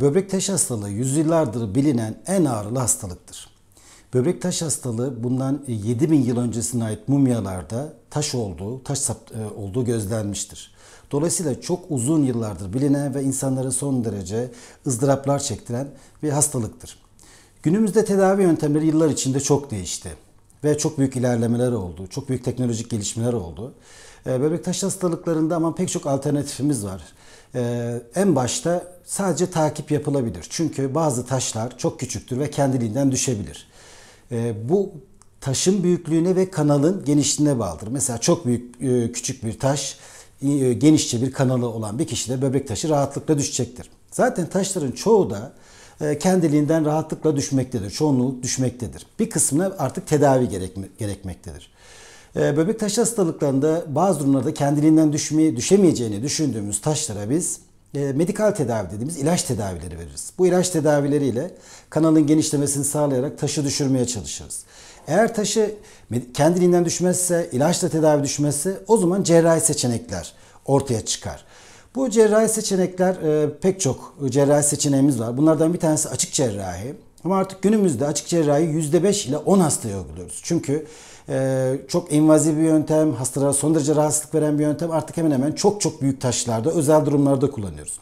Böbrek taş hastalığı yüzyıllardır bilinen en ağırlı hastalıktır. Böbrek taş hastalığı bundan 7000 yıl öncesine ait mumyalarda taş olduğu, taş sap, e, olduğu gözlenmiştir. Dolayısıyla çok uzun yıllardır bilinen ve insanları son derece ızdıraplar çektiren bir hastalıktır. Günümüzde tedavi yöntemleri yıllar içinde çok değişti ve çok büyük ilerlemeler oldu. Çok büyük teknolojik gelişmeler oldu. Ee, böbrek taşı hastalıklarında ama pek çok alternatifimiz var. Ee, en başta sadece takip yapılabilir. Çünkü bazı taşlar çok küçüktür ve kendiliğinden düşebilir. Ee, bu taşın büyüklüğüne ve kanalın genişliğine bağlıdır. Mesela çok büyük e, küçük bir taş e, genişçe bir kanalı olan bir kişide böbrek taşı rahatlıkla düşecektir. Zaten taşların çoğu da e, kendiliğinden rahatlıkla düşmektedir. Çoğunluğu düşmektedir. Bir kısmına artık tedavi gerekmektedir. E, böbrek taşı hastalıklarında bazı durumlarda kendiliğinden düşmeye, düşemeyeceğini düşündüğümüz taşlara biz e, medikal tedavi dediğimiz ilaç tedavileri veririz. Bu ilaç tedavileriyle kanalın genişlemesini sağlayarak taşı düşürmeye çalışırız. Eğer taşı kendiliğinden düşmezse, ilaçla tedavi düşmezse o zaman cerrahi seçenekler ortaya çıkar. Bu cerrahi seçenekler e, pek çok cerrahi seçeneğimiz var. Bunlardan bir tanesi açık cerrahi. Ama artık günümüzde açık cerrahi %5 ile 10 hastaya uyguluyoruz. Çünkü e, çok invazif bir yöntem, hastalara son derece rahatsızlık veren bir yöntem. Artık hemen hemen çok çok büyük taşlarda, özel durumlarda kullanıyoruz.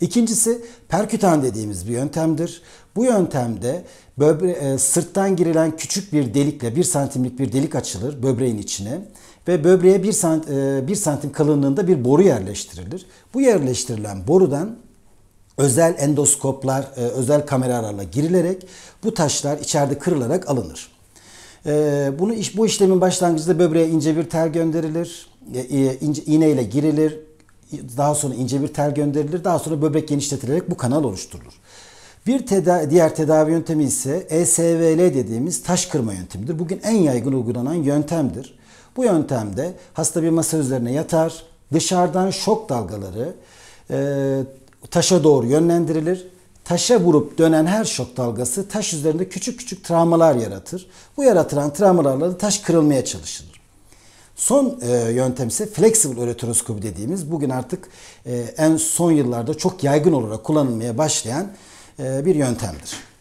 İkincisi perkütan dediğimiz bir yöntemdir. Bu yöntemde böbre, e, sırttan girilen küçük bir delikle bir santimlik bir delik açılır böbreğin içine ve böbreğe bir, sant, e, bir santim kalınlığında bir boru yerleştirilir. Bu yerleştirilen borudan özel endoskoplar, e, özel kameralarla girilerek bu taşlar içeride kırılarak alınır. E, bunu iş, bu işlemin başlangıcında böbreğe ince bir tel gönderilir, e, ince, iğneyle girilir, daha sonra ince bir tel gönderilir. Daha sonra böbrek genişletilerek bu kanal oluşturulur. Bir teda diğer tedavi yöntemi ise ESVL dediğimiz taş kırma yöntemidir. Bugün en yaygın uygulanan yöntemdir. Bu yöntemde hasta bir masa üzerine yatar, dışarıdan şok dalgaları e, taşa doğru yönlendirilir. Taşa vurup dönen her şok dalgası taş üzerinde küçük küçük travmalar yaratır. Bu yaratılan travmalarla da taş kırılmaya çalışılır. Son e, yöntem ise flexible öletroskopi dediğimiz bugün artık e, en son yıllarda çok yaygın olarak kullanılmaya başlayan e, bir yöntemdir.